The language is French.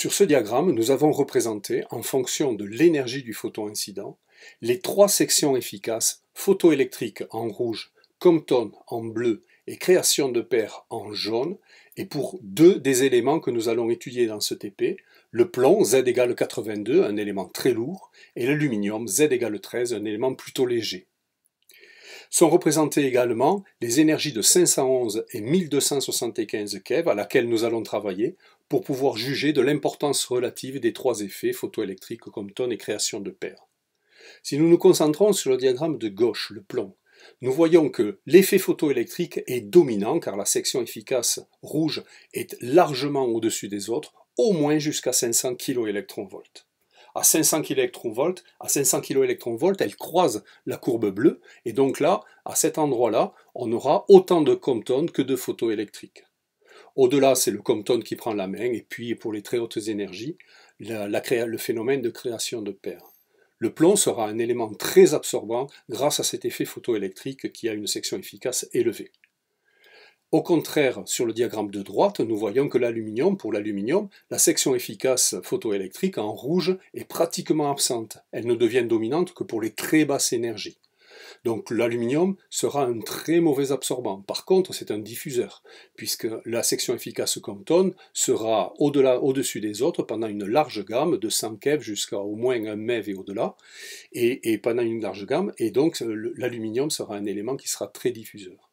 Sur ce diagramme, nous avons représenté, en fonction de l'énergie du photon incident, les trois sections efficaces, photoélectrique en rouge, Compton en bleu et création de paires en jaune, et pour deux des éléments que nous allons étudier dans ce TP, le plomb Z égale 82, un élément très lourd, et l'aluminium Z égale 13, un élément plutôt léger. Sont représentées également les énergies de 511 et 1275 keV à laquelle nous allons travailler pour pouvoir juger de l'importance relative des trois effets photoélectriques comme Compton et création de paires. Si nous nous concentrons sur le diagramme de gauche, le plomb, nous voyons que l'effet photoélectrique est dominant car la section efficace rouge est largement au-dessus des autres, au moins jusqu'à 500 keV à 500 kV à 500 elle croise la courbe bleue, et donc là, à cet endroit-là, on aura autant de Compton que de photoélectrique. Au-delà, c'est le Compton qui prend la main, et puis pour les très hautes énergies, le phénomène de création de paires. Le plomb sera un élément très absorbant grâce à cet effet photoélectrique qui a une section efficace élevée. Au contraire, sur le diagramme de droite, nous voyons que l'aluminium, pour l'aluminium, la section efficace photoélectrique en rouge est pratiquement absente. Elle ne devient dominante que pour les très basses énergies. Donc l'aluminium sera un très mauvais absorbant. Par contre, c'est un diffuseur, puisque la section efficace Compton sera au-delà, au-dessus des autres pendant une large gamme de 100 keV jusqu'à au moins 1 MeV et au-delà, et pendant une large gamme, et donc l'aluminium sera un élément qui sera très diffuseur.